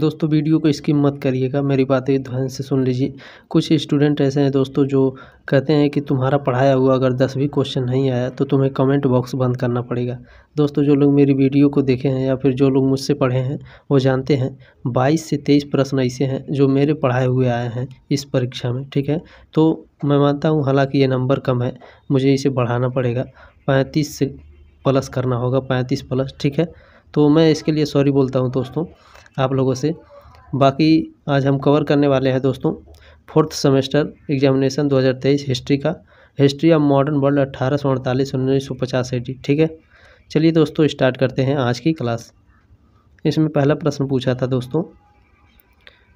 दोस्तों वीडियो को स्किप मत करिएगा मेरी बातें ध्यान से सुन लीजिए कुछ स्टूडेंट ऐसे हैं दोस्तों जो कहते हैं कि तुम्हारा पढ़ाया हुआ अगर दस भी क्वेश्चन नहीं आया तो तुम्हें कमेंट बॉक्स बंद करना पड़ेगा दोस्तों जो लोग मेरी वीडियो को देखे हैं या फिर जो लोग मुझसे पढ़े हैं वो जानते हैं बाईस से तेईस प्रश्न ऐसे हैं जो मेरे पढ़ाए हुए आए हैं इस परीक्षा में ठीक है तो मैं मानता हूँ हालाँकि ये नंबर कम है मुझे इसे बढ़ाना पड़ेगा पैंतीस से प्लस करना होगा पैंतीस प्लस ठीक है तो मैं इसके लिए सॉरी बोलता हूँ दोस्तों आप लोगों से बाकी आज हम कवर करने वाले हैं दोस्तों फोर्थ सेमेस्टर एग्जामिनेशन 2023 हिस्ट्री का हिस्ट्री ऑफ मॉडर्न वर्ल्ड अट्ठारह सौ अड़तालीस उन्नीस सौ पचास एटी ठीक है चलिए दोस्तों स्टार्ट करते हैं आज की क्लास इसमें पहला प्रश्न पूछा था दोस्तों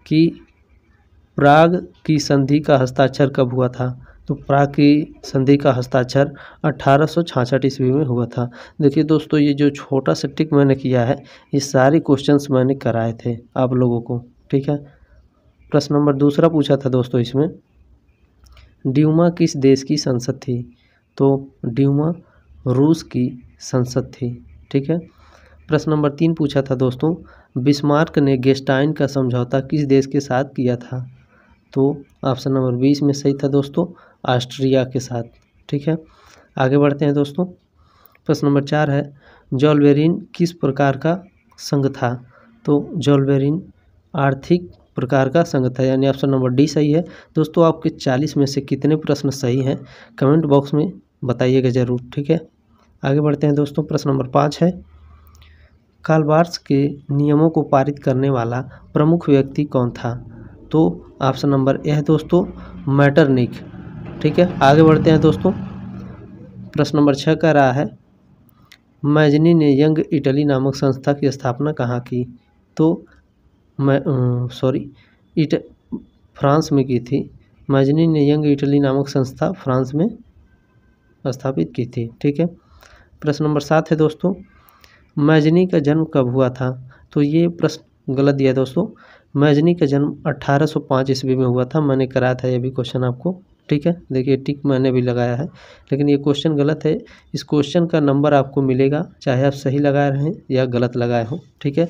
कि प्राग की संधि का हस्ताक्षर कब हुआ था तो प्राग की संधि का हस्ताक्षर अठारह ईस्वी में हुआ था देखिए दोस्तों ये जो छोटा सा टिक मैंने किया है ये सारे क्वेश्चंस मैंने कराए थे आप लोगों को ठीक है प्रश्न नंबर दूसरा पूछा था दोस्तों इसमें ड्यूमा किस देश की संसद थी तो ड्यूमा रूस की संसद थी ठीक है प्रश्न नंबर तीन पूछा था दोस्तों बिस्मार्क ने गेस्टाइन का समझौता किस देश के साथ किया था तो ऑप्शन नंबर बीस में सही था दोस्तों ऑस्ट्रिया के साथ ठीक है आगे बढ़ते हैं दोस्तों प्रश्न नंबर चार है जॉलवेरिन किस प्रकार का संघ था तो जॉलबेरिन आर्थिक प्रकार का संघ था यानी ऑप्शन नंबर डी सही है दोस्तों आपके चालीस में से कितने प्रश्न सही हैं कमेंट बॉक्स में बताइएगा ज़रूर ठीक है आगे बढ़ते हैं दोस्तों प्रश्न नंबर पाँच है कालबार्स के नियमों को पारित करने वाला प्रमुख व्यक्ति कौन था तो ऑप्शन नंबर ए है दोस्तों मैटरनिक ठीक है आगे बढ़ते हैं दोस्तों प्रश्न नंबर छः कह रहा है मैजनी ने यंग इटली नामक संस्था की स्थापना कहाँ की तो सॉरी इट फ्रांस में की थी मैजनी ने यंग इटली नामक संस्था फ्रांस में स्थापित की थी ठीक है प्रश्न नंबर सात है दोस्तों मैजनी का जन्म कब हुआ था तो ये प्रश्न गलत दिया दोस्तों मैजनी का जन्म 1805 ईस्वी में हुआ था मैंने कराया था ये भी क्वेश्चन आपको ठीक है देखिए टिक मैंने भी लगाया है लेकिन ये क्वेश्चन गलत है इस क्वेश्चन का नंबर आपको मिलेगा चाहे आप सही लगाए रहें या गलत लगाए हों ठीक है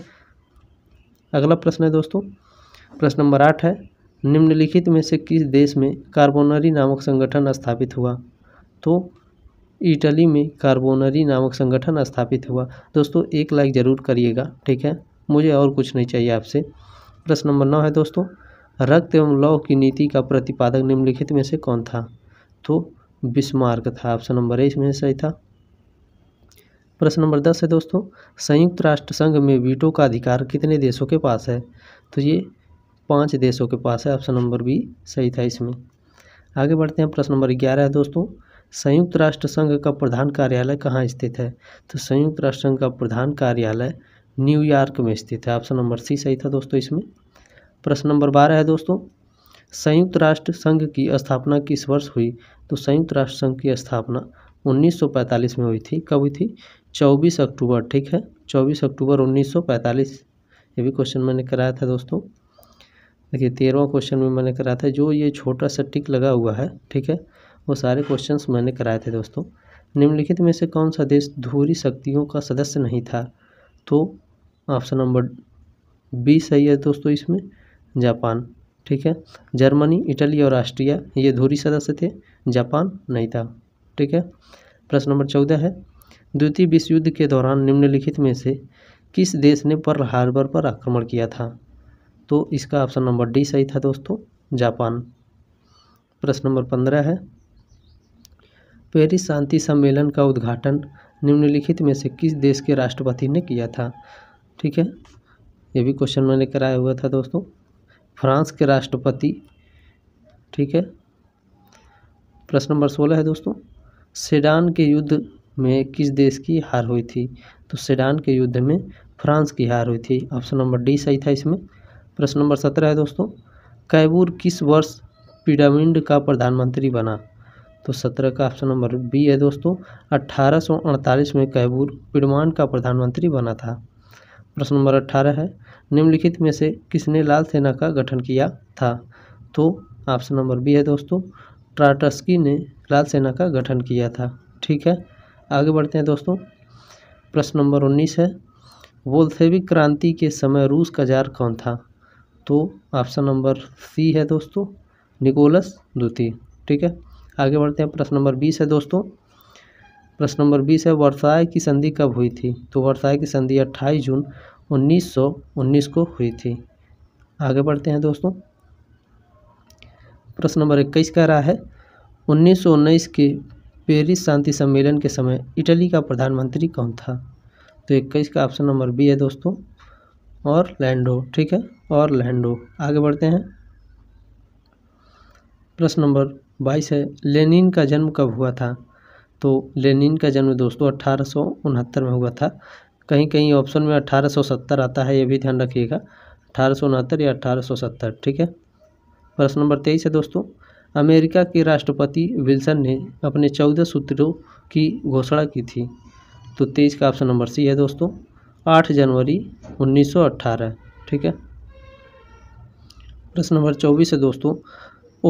अगला प्रश्न है दोस्तों प्रश्न नंबर आठ है निम्नलिखित में से किस देश में कार्बोनरी नामक संगठन स्थापित हुआ तो इटली में कार्बोनरी नामक संगठन स्थापित हुआ दोस्तों एक लाइक ज़रूर करिएगा ठीक है मुझे और कुछ नहीं चाहिए आपसे प्रश्न नंबर नौ है दोस्तों रक्त एवं लौह की नीति का प्रतिपादक निम्नलिखित में से कौन था तो बिस्मार्क था ऑप्शन नंबर ए इसमें सही था प्रश्न नंबर दस है दोस्तों संयुक्त राष्ट्र संघ में वीटो का अधिकार कितने देशों के पास है तो ये पाँच देशों के पास है ऑप्शन नंबर बी सही था इसमें आगे बढ़ते हैं प्रश्न नंबर ग्यारह है दोस्तों संयुक्त राष्ट्र संघ का प्रधान कार्यालय कहाँ स्थित है तो संयुक्त राष्ट्र संघ का प्रधान कार्यालय न्यूयॉर्क में स्थित है ऑप्शन नंबर सी सही था दोस्तों इसमें प्रश्न नंबर बारह है दोस्तों संयुक्त राष्ट्र संघ की स्थापना किस वर्ष हुई तो संयुक्त राष्ट्र संघ की स्थापना 1945 में हुई थी कब हुई थी 24 अक्टूबर ठीक है 24 अक्टूबर 1945 ये भी क्वेश्चन मैंने कराया था दोस्तों देखिए तेरहवा क्वेश्चन में मैंने कराया था जो ये छोटा सा टिक लगा हुआ है ठीक है वो सारे क्वेश्चंस मैंने कराए थे दोस्तों निम्नलिखित में से कौन सा देश धूरी शक्तियों का सदस्य नहीं था तो ऑप्शन नंबर बी सही है दोस्तों इसमें जापान ठीक है जर्मनी इटली और ऑस्ट्रिया ये धुरी सदस्य थे जापान नहीं था ठीक है प्रश्न नंबर चौदह है द्वितीय विश्व युद्ध के दौरान निम्नलिखित में से किस देश ने पर्ल हार्बर पर आक्रमण किया था तो इसका ऑप्शन नंबर डी सही था दोस्तों जापान प्रश्न नंबर पंद्रह है पेरिस शांति सम्मेलन का उद्घाटन निम्नलिखित में से किस देश के राष्ट्रपति ने किया था ठीक है ये भी क्वेश्चन मैंने कराया हुआ था दोस्तों फ्रांस के राष्ट्रपति ठीक है प्रश्न नंबर सोलह है दोस्तों सेडान के युद्ध में किस देश की हार हुई थी तो सेडान के युद्ध में फ्रांस की हार हुई थी ऑप्शन नंबर डी सही था इसमें प्रश्न नंबर सत्रह है दोस्तों कैबूर किस वर्ष पिडामिंड का प्रधानमंत्री बना तो सत्रह का ऑप्शन नंबर बी है दोस्तों अड़तालीस में कैबूर पिडमान का प्रधानमंत्री बना था प्रश्न नंबर अट्ठारह है निम्नलिखित में से किसने लाल सेना का गठन किया था तो ऑप्शन नंबर बी है दोस्तों ट्राटस्की ने लाल सेना का गठन किया था ठीक है आगे बढ़ते हैं दोस्तों प्रश्न नंबर उन्नीस है वोल्थेविक क्रांति के समय रूस का जार कौन था तो ऑप्शन नंबर सी है दोस्तों निकोलस द्वितीय ठीक है आगे बढ़ते हैं प्रश्न नंबर बीस है दोस्तों प्रश्न नंबर बीस है वर्षाए की संधि कब हुई थी तो वर्षाए की संधि अट्ठाईस जून 1919 को हुई थी आगे बढ़ते हैं दोस्तों प्रश्न नंबर इक्कीस कह रहा है 1919 के पेरिस शांति सम्मेलन के समय इटली का प्रधानमंत्री कौन था तो इक्कीस का ऑप्शन नंबर बी है दोस्तों और लैंडो ठीक है और लैंडो आगे बढ़ते हैं प्रश्न नंबर बाईस है लेनिन का जन्म कब हुआ था तो लेनिन का जन्म दोस्तों अट्ठारह में हुआ था कहीं कहीं ऑप्शन में अट्ठारह सौ सत्तर आता है ये भी ध्यान रखिएगा अठारह सौ उनहत्तर या अठारह सौ सत्तर ठीक है प्रश्न नंबर तेईस है दोस्तों अमेरिका के राष्ट्रपति विल्सन ने अपने चौदह सूत्रों की घोषणा की थी तो तेईस का ऑप्शन नंबर सी है दोस्तों आठ जनवरी 1918 ठीक है प्रश्न नंबर चौबीस है दोस्तों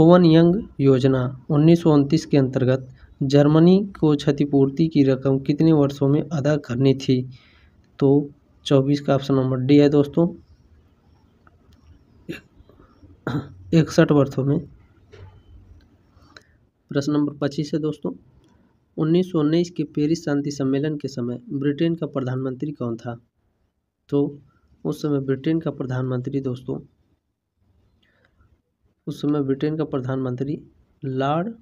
ओवन यंग योजना उन्नीस के अंतर्गत जर्मनी को क्षतिपूर्ति की रकम कितने वर्षों में अदा करनी थी तो चौबीस का ऑप्शन नंबर डी है दोस्तों इकसठ वर्षों में प्रश्न नंबर पच्चीस है दोस्तों उन्नीस सौ उन्नीस के पेरिस शांति सम्मेलन के समय ब्रिटेन का प्रधानमंत्री कौन था तो उस समय ब्रिटेन का प्रधानमंत्री दोस्तों उस समय ब्रिटेन का प्रधानमंत्री लॉर्ड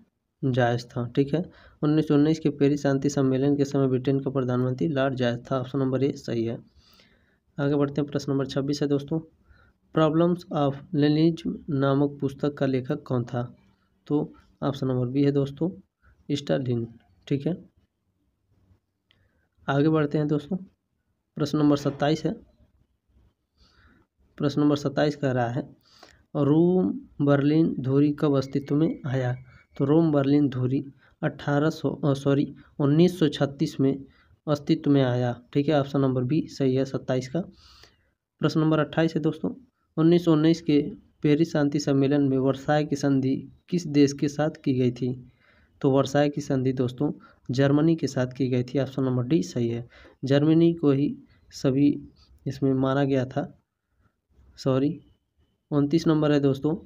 जायज़ था ठीक है उन्नीस सौ उन्नीस के पेरिस शांति सम्मेलन के समय ब्रिटेन का प्रधानमंत्री लॉर्ड जायज़ था ऑप्शन नंबर ए सही है आगे बढ़ते हैं प्रश्न नंबर छब्बीस है दोस्तों प्रॉब्लम्स ऑफ लेनिज नामक पुस्तक का लेखक कौन था तो ऑप्शन नंबर बी है दोस्तों स्टालिन ठीक है आगे बढ़ते हैं दोस्तों प्रश्न नंबर सत्ताईस है प्रश्न नंबर सत्ताईस कह रहा है रूम बर्लिन धोरी कब अस्तित्व में आया तो रोम बर्लिन धुरी अट्ठारह सौ सॉरी उन्नीस सौ छत्तीस में अस्तित्व में आया ठीक है ऑप्शन नंबर बी सही है सत्ताईस का प्रश्न नंबर अट्ठाईस है दोस्तों उन्नीस सौ उन्नीस के पेरिस शांति सम्मेलन में वर्षाय की संधि किस देश के साथ की गई थी तो वर्षाय की संधि दोस्तों जर्मनी के साथ की गई थी ऑप्शन नंबर डी सही है जर्मनी को ही सभी इसमें माना गया था सॉरी उनतीस नंबर है दोस्तों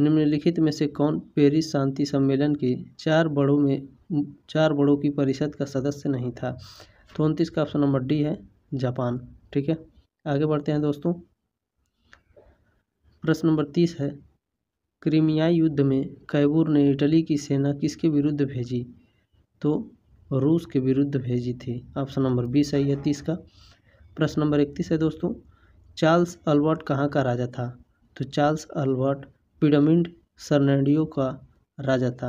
निम्नलिखित में से कौन पेरिस शांति सम्मेलन के चार बड़ों में चार बड़ों की परिषद का सदस्य नहीं था तो उनतीस का ऑप्शन नंबर डी है जापान ठीक है आगे बढ़ते हैं दोस्तों प्रश्न नंबर तीस है क्रीमियाई युद्ध में कैबूर ने इटली की सेना किसके विरुद्ध भेजी तो रूस के विरुद्ध भेजी थी ऑप्शन नंबर बी सही है तीस का प्रश्न नंबर इकतीस है दोस्तों चार्ल्स अल्बर्ट कहाँ का राजा था तो चार्ल्स अल्बर्ट पिरामिड सरनेडियो का राजा था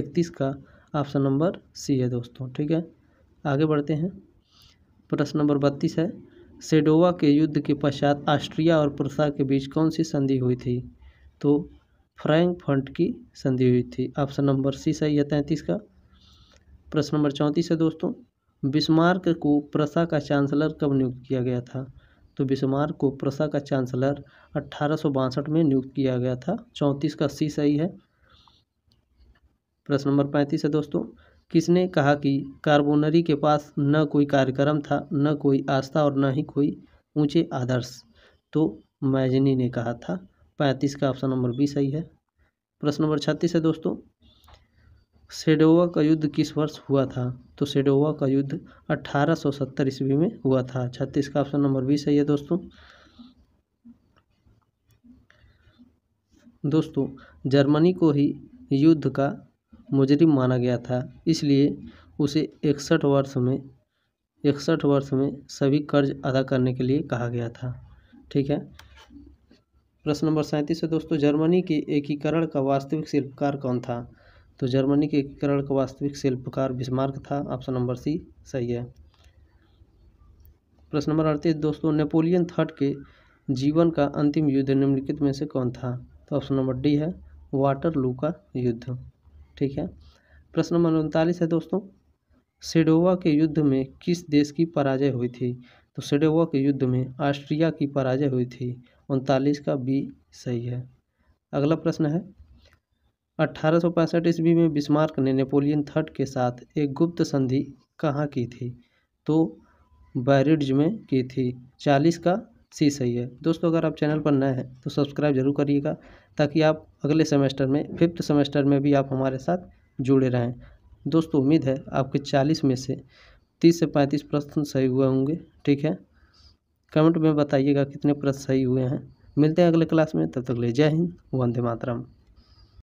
इकतीस का ऑप्शन नंबर सी है दोस्तों ठीक है आगे बढ़ते हैं प्रश्न नंबर बत्तीस है सेडोवा के युद्ध के पश्चात ऑस्ट्रिया और प्रसा के बीच कौन सी संधि हुई थी तो फ्रैंक फंट की संधि हुई थी ऑप्शन नंबर सी सही है तैंतीस का प्रश्न नंबर चौंतीस है दोस्तों बिस्मार्क को प्रसा का चांसलर कब नियुक्त किया गया था तो बिस्मार को प्रसा का चांसलर अट्ठारह में नियुक्त किया गया था चौंतीस का सी सही है प्रश्न नंबर पैंतीस है दोस्तों किसने कहा कि कार्बोनरी के पास न कोई कार्यक्रम था न कोई आस्था और न ही कोई ऊंचे आदर्श तो मैजनी ने कहा था पैंतीस का ऑप्शन नंबर बी सही है प्रश्न नंबर छत्तीस है दोस्तों सेडोवा का युद्ध किस वर्ष हुआ था तो सेडोवा का युद्ध 1870 ईस्वी में हुआ था छत्तीस का ऑप्शन नंबर बीस है ये दोस्तों दोस्तों जर्मनी को ही युद्ध का मुजरिम माना गया था इसलिए उसे इकसठ वर्ष में इकसठ वर्ष में सभी कर्ज अदा करने के लिए कहा गया था ठीक है प्रश्न नंबर सैंतीस है दोस्तों जर्मनी के एकीकरण का वास्तविक शिल्पकार कौन था तो जर्मनी के एकीकरण का वास्तविक शिल्पकार बिस्मार्क था ऑप्शन नंबर सी सही है प्रश्न नंबर अड़तीस दोस्तों नेपोलियन थर्ड के जीवन का अंतिम युद्ध निम्नलिखित में से कौन था तो ऑप्शन नंबर डी है लू का युद्ध ठीक है प्रश्न नंबर उनतालीस है दोस्तों सेडोवा के युद्ध में किस देश की पराजय हुई थी तो सेडोवा के युद्ध में ऑस्ट्रिया की पराजय हुई थी उनतालीस का बी सही है अगला प्रश्न है अठारह ईस्वी में बिस्मार्क ने नेपोलियन थर्ड के साथ एक गुप्त संधि कहाँ की थी तो बैरिड्ज में की थी चालीस का सी सही है दोस्तों अगर आप चैनल पर नए हैं तो सब्सक्राइब जरूर करिएगा ताकि आप अगले सेमेस्टर में फिफ्थ सेमेस्टर में भी आप हमारे साथ जुड़े रहें दोस्तों उम्मीद है आपके चालीस में से तीस से पैंतीस प्रश्न सही हुए होंगे ठीक है कमेंट में बताइएगा कितने प्रश्न सही हुए हैं मिलते हैं अगले क्लास में तब तक ले जय हिंद वंदे मातरम